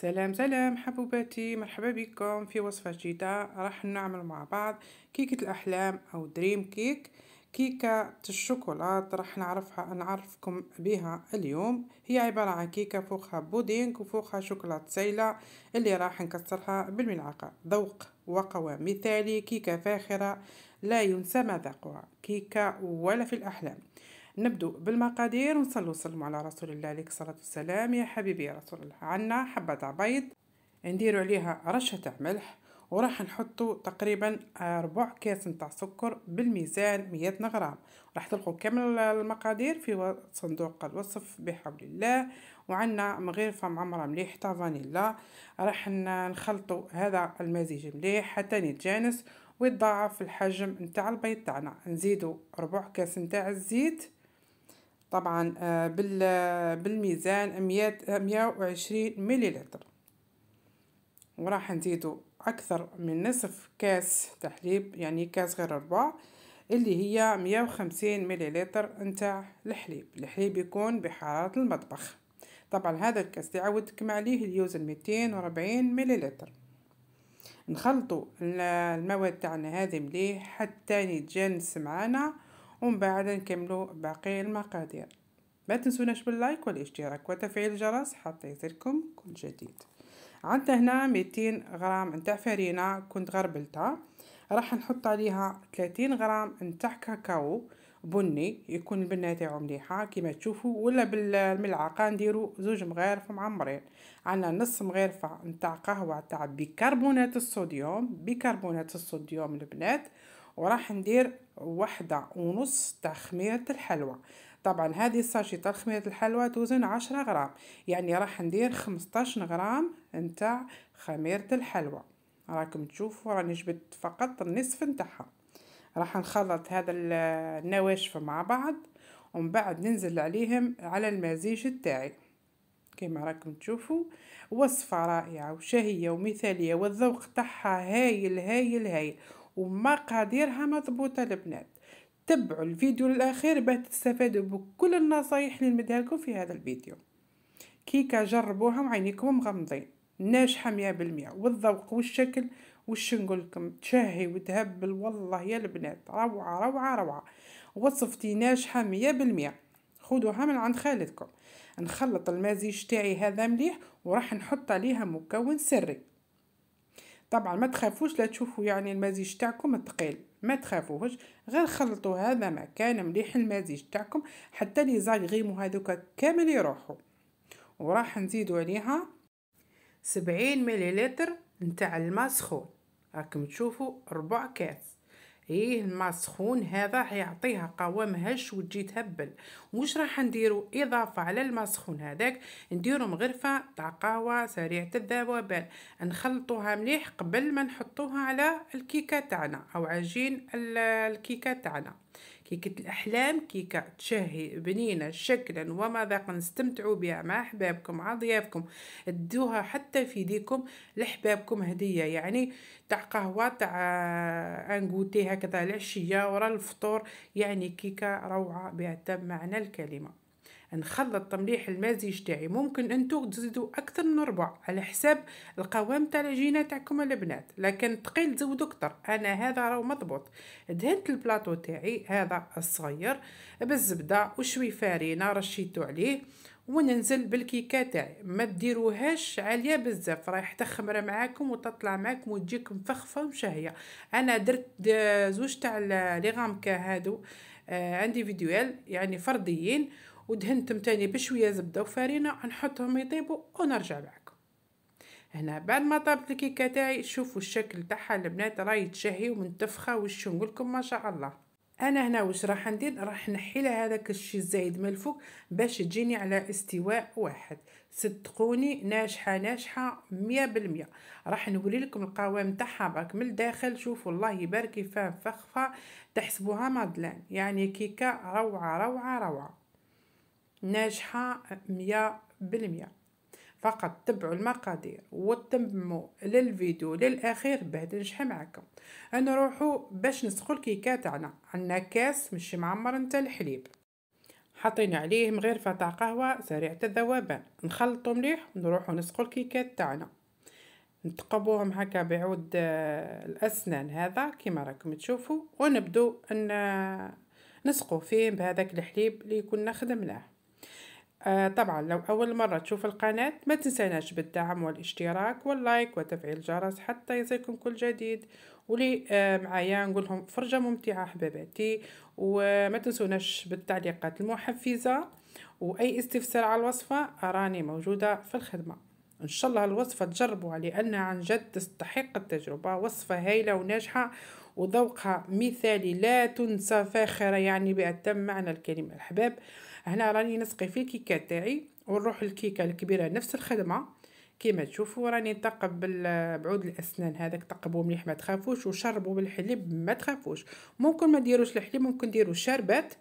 سلام سلام حبوباتي مرحبا بكم في وصفة جديدة راح نعمل مع بعض كيكة الأحلام أو دريم كيك كيكة الشوكولات راح نعرفها نعرفكم بها اليوم هي عبارة عن كيكة فوقها بودينغ وفوقها شوكولات سائلة اللي راح نكسرها بالملعقة ذوق وقوام مثالي كيكة فاخرة لا ينسى مذاقها كيكة ولا في الأحلام نبدو بالمقادير ونصلوا وسلموا على رسول الله عليه الصلاة والسلام يا حبيبي يا رسول الله عنا حبة عبيض نديروا عليها رشة ملح وراح نحطوا تقريبا ربع كاس نتاع سكر بالميزان 100 غرام راح تلقوا كامل المقادير في صندوق الوصف بحول الله وعندنا مغرفه معمره مليح تاع فانيلا راح نخلطوا هذا المزيج مليح حتى يتجانس ويتضاعف الحجم نتاع البيض تاعنا نزيدوا ربع كاس نتاع الزيت طبعا آه، بالميزان مية وعشرين مليلتر وراح نزيدو أكثر من نصف كاس تحليب يعني كاس غير ربع اللي هي مية وخمسين مليلتر نتاع الحليب الحليب يكون بحرارة المطبخ طبعا هذا الكاس اللي عودتكم عليه يوزن ميتين وربعين مليلتر نخلطوا المواد تاعنا هذه مليح حتى يتجانس معانا ومن بعد نكملو باقي المقادير ما تنسوناش باللايك والاشتراك وتفعيل الجرس حتى يصلكم كل جديد عندنا هنا 200 غرام نتاع فرينه كنت غربلتها راح نحط عليها 30 غرام نتاع كاكاو بني يكون البنه تاعو مليحه كيما تشوفوا ولا بالملعقه نديرو زوج مغارف معمرين عندنا نص مغرفه نتاع قهوه تاع بيكربونات الصوديوم بيكربونات الصوديوم البنات وراح ندير وحدة ونص تاع خميرة الحلوى طبعا هذه الساشي تاع خميرة الحلوى توزن عشرة غرام يعني راح ندير خمسطاش غرام نتاع خميرة الحلوى راكم تشوفوا راني جبت فقط النصف نتاعها راح نخلط هذا النواشف مع بعض ومن بعد ننزل عليهم على المزيج تاعي كما راكم تشوفوا وصفه رائعه وشهيه ومثاليه والذوق تاعها هايل هايل هايل ومقاديرها مضبوطة البنات تبعوا الفيديو للأخير باش تستفادوا بكل النصايح اللي نمدها لكم في هذا الفيديو كيكة جربوها وعينيكم مغمضين ناجحة مية بالمية والذوق والشكل وش لكم تشهي وتهبل والله يا البنات روعة روعة روعة وصفتي ناجحة مية بالمية خدوها من عند خالتكم نخلط المزيج تاعي هذا مليح وراح نحط عليها مكون سري طبعا ما تخافوش لا تشوفوا يعني المزيج تاعكم ثقيل ما تخافوهش غير خلطوا هذا مكان مليح المزيج تاعكم حتى لي زالغيمو هذوك كامل يروحوا وراح نزيدو عليها سبعين مليلتر نتاع الماء سخون راكم تشوفوا ربع كاس ايه الماء سخون هذا حيعطيها قوام هش وتجي تهبل واش راح نديرو اضافه على الماء سخون هذاك نديرو مغرفه تاع قهوه سريعه الذوبان نخلطوها مليح قبل ما نحطوها على الكيكه تاعنا او عجين الكيكه تاعنا كيكة الأحلام كيكة تشهي بنينة شكلا ومذاقا استمتعوا بها مع أحبابكم مع ضيافكم ادوها حتى في ديكم لحبابكم هدية يعني تاع قهوة تاع انكوتي هكذا العشية ورا الفطور يعني كيكة روعة بها معنى الكلمة نخلط تمليح المزيج تاعي ممكن انتو تزيدوا اكثر من ربع على حساب القوام تاع العجينه تاعكم البنات لكن تقيل تزودوا اكثر انا هذا راهو مضبوط دهنت البلاطو تاعي هذا الصغير بالزبده وشوي فارينه رشيتو عليه وننزل بالكيكه تاعي ما ديروهاش عاليه بزاف رايح تخمر معاكم وتطلع معاكم وتجيكم فخفه وشهيه انا درت زوج تاع لي غامكا هادو عندي آه، فيديوال يعني فرديين ودهنتهم تاني بشويه زبده وفرينه نحطهم يطيبوا ونرجع لكم هنا بعد ما طابت الكيكه تاعي شوفوا الشكل تاعها البنات راهي تشهي ومنتفخه وش نقولكم ما شاء الله انا هنا واش راح ندير راح نحي لها هذاك الشيء الزايد من الفوق باش تجيني على استواء واحد صدقوني ناجحه ناجحه مية بالمية راح نوري لكم القوام تاعها برك من الداخل شوفوا الله يبارك كيفاه فخفه تحسبوها مادلان يعني كيكه روعه روعه روعه ناجحة مية بالمية فقط تبعوا المقادير وتتموا للفيديو للاخير باه تنجح معكم نروحوا باش نسخوا الكيكه تاعنا عندنا كاس مش معمر نتا الحليب حطينا عليه مغرفة تاع قهوة سريعة الذوبان نخلطو مليح نروحوا نسقو الكيكات تاعنا نتقبوهم هكا بعود آه، الأسنان هذا كيما راكم تشوفوا ونبدو أن آه، نسقو فيه بهذاك الحليب اللي كنا خدمناه آه طبعا لو أول مرة تشوف القناة ما تنسيناش بالدعم والاشتراك واللايك وتفعيل الجرس حتى يصلكم كل جديد ولي آه معايا نقولهم فرجة ممتعة حباباتي وما تنسوناش بالتعليقات المحفزة وأي استفسار على الوصفة أراني موجودة في الخدمة إن شاء الله الوصفة تجربوها لأنها عن جد تستحق التجربة وصفة هايلة وناجحة وذوقها مثالي لا تنسى فاخرة يعني بأتم معنى الكلمة الحباب هنا راني نسقي في الكيكات تاعي ونروح الكيكة الكبيرة نفس الخدمة كيما تشوفوا راني نطقب بعود الاسنان هذاك تقبوا مليح ما تخافوش وشربوا بالحليب ما تخافوش ممكن ما ديروش الحليب ممكن ديروا الشربات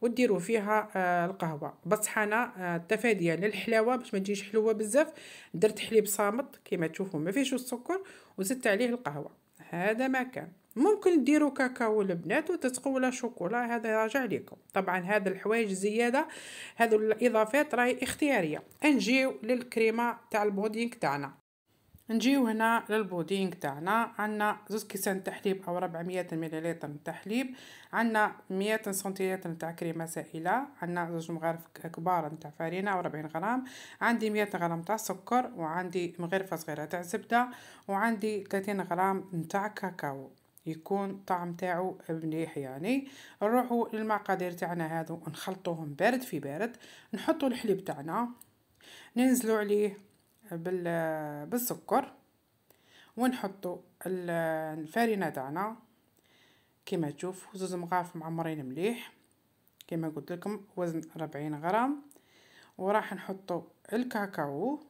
وديروا فيها آه القهوه بصح انا آه تفاديا للحلاوه باش ما تجيش حلوه بزاف درت حليب صامت كيما تشوفوا ما فيهش السكر وزدت عليه القهوه هذا ما كان ممكن ديروا كاكاو البنات وتتقولا شوكولا هذا راجع لكم طبعا هذا الحوايج زياده هذو الاضافات راهي اختياريه نجيو للكريمه تاع البودينغ تاعنا نجيو هنا للبودينغ تاعنا عندنا زوز كيسان تحليب او 400 مليلتر من تحليب عندنا 100 سنتيلتر تاع كريمه سائله عندنا زوج مغارف كبار تاع فارينه و 40 غرام عندي 100 غرام تاع سكر وعندي مغرفه صغيره تاع زبده وعندي 30 غرام تاع كاكاو يكون الطعم تاعو مليح يعني نروحوا للمقادير تاعنا هادو نخلطوهم بارد في بارد نحطوا الحليب تاعنا ننزلوا عليه بال بالسكر ونحطوا الفارينه تاعنا كما تشوفو زوز مغاف معمرين مليح كما قلت لكم وزن 40 غرام وراح نحطوا الكاكاو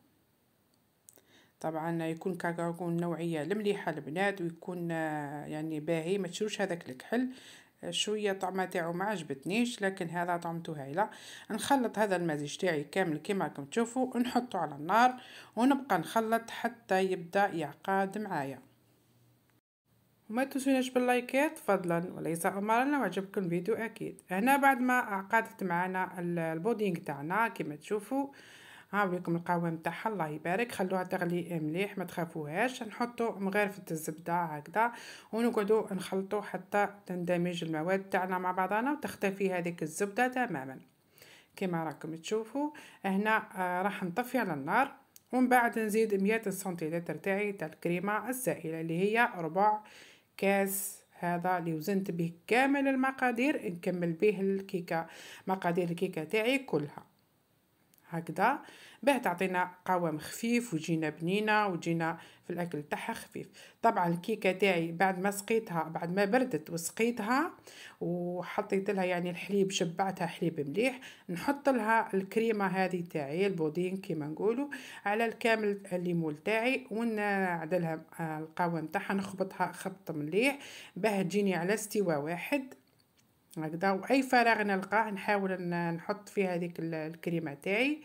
طبعا يكون كاكاو النوعيه المليحه البنات ويكون آه، يعني باهي ما تشروش هذاك الكحل آه، شويه طعمه تاعو ما عجبتنيش لكن هذا طعمته هايله نخلط هذا المزيج تاعي كامل كما راكم تشوفوا نحطه على النار ونبقى نخلط حتى يبدا يعقد معايا وما تنسوناش باللايكات فضلا وليس امرا لو عجبكم الفيديو اكيد هنا بعد ما عقدت معنا البودينغ تاعنا كما تشوفوا هاوريكم القهوه نتاعها الله يبارك خلوها تغلي مليح ما تخافوهاش نحطو مغرفه الزبده هكذا ونقعدو نخلطو حتى تندمج المواد تاعنا مع بعضنا وتختفي هذيك الزبده تماما كما راكم تشوفوا هنا آه، راح نطفي على النار ومن بعد نزيد 100 سنتيلتر تاعي تاع الكريمه السائله اللي هي ربع كاس هذا اللي وزنت به كامل المقادير نكمل به الكيكه مقادير الكيكه تاعي كلها هكذا باه تعطينا قوام خفيف وجينا بنينه وجينا في الاكل تاعها خفيف طبعا الكيكه تاعي بعد ما سقيتها بعد ما بردت وسقيتها وحطيت لها يعني الحليب شبعتها حليب مليح نحط لها الكريمه هذه تاعي البودين كيما نقولوا على الكامل الليمون تاعي ونعدلها آه، القوام تاعها نخبطها خبط مليح باه تجيني على استوى واحد هكذا واي فراغ نلقاه نحاول نحط فيه هذيك الكريمه تاعي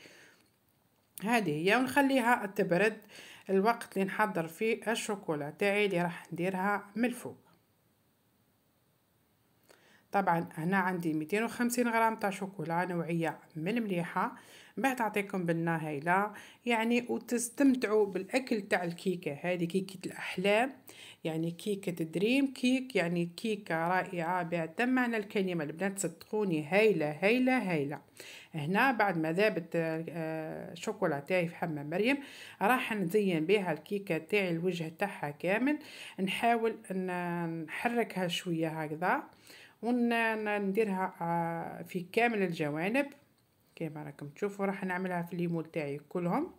هذه هي ونخليها تبرد الوقت اللي نحضر فيه الشوكولا تاعي اللي راح نديرها من الفوق طبعا هنا عندي 250 غرام تاع شوكولا نوعيه من المليحه ما تعطيكم بنة هايلة يعني وتستمتعوا بالأكل تاع الكيكة هذه كيكة الأحلام يعني كيكة دريم كيك يعني كيكة رائعة بعد معنى الكلمة البنات صدقوني هايلة هايلة هايلة هنا بعد ما ذابت آه، شوكولاتاي في حمام مريم راح نزين بها الكيكة تاعي الوجه تاعها كامل نحاول نحركها شوية هكذا ونديرها آه، في كامل الجوانب كيما راكم تشوفوا راح نعملها في الليمون تاعي كلهم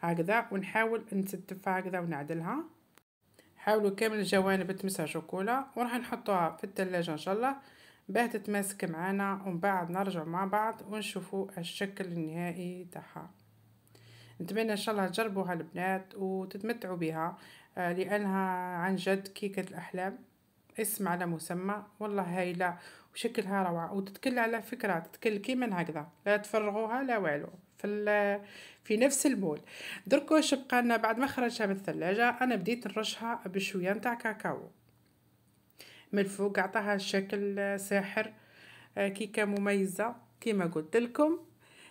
هكذا ونحاول نستفها هكذا ونعدلها حاولوا كامل الجوانب تمسها شوكولا وراح نحطوها في الثلاجه ان شاء الله باه تتماسك معانا ومن بعد نرجع مع بعض ونشوفوا الشكل النهائي تاعها نتمنى ان شاء الله تجربوها البنات وتتمتعوا بها آه، لانها عن جد كيكه الاحلام اسم على مسمى والله هايلة وشكلها روعة وتتكل على فكرة تتكل كيما هكذا لا تفرغوها لا والو في في نفس المول دركو شبقى لنا بعد ما خرجها من الثلاجة انا بديت نرشها بشوية نتاع كاكاو من فوق عطاها شكل ساحر آه، كيكة مميزة كيما قلت لكم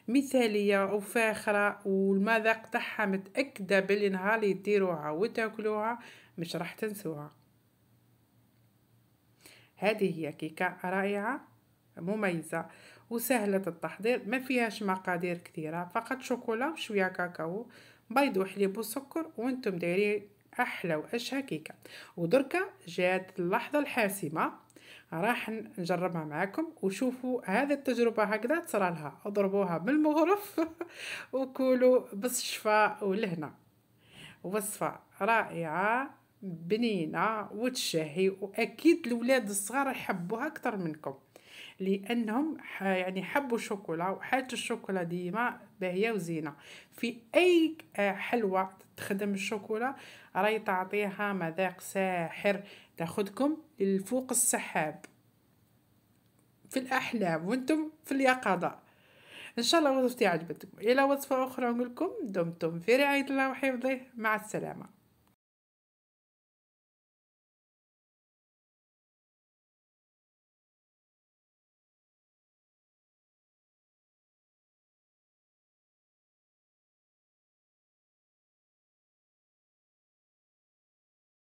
مثالية وفاخرة والمذاق تاعها متأكدة بلي نهار يديروها وتاكلوها مش راح تنسوها هذه هي كيكة رائعة مميزة وسهلة التحضير ما فيهاش مقادير كثيرة فقط شوكولا وشوية كاكاو بيض وحليب وسكر وانتم دايرين احلى واشهى كيكه ودركة جات اللحظه الحاسمه راح نجربها معكم وشوفوا هذه التجربه هكذا تصرى لها اضربوها بالمغرف وكلوا بالشفاء والهنا وصفه رائعه بنينه وتشهي واكيد الولاد الصغار يحبوها اكثر منكم لانهم يعني حبوا الشوكولا وحاجه الشوكولا ديما باهيه وزينه في اي حلوه تخدم الشوكولا راهي تعطيها مذاق ساحر تاخذكم للفوق السحاب في الاحلام وانتم في اليقظه ان شاء الله وظيفتي عجبتكم الى وصفه اخرى نقول لكم دمتم في رعايه الله وحفظه مع السلامه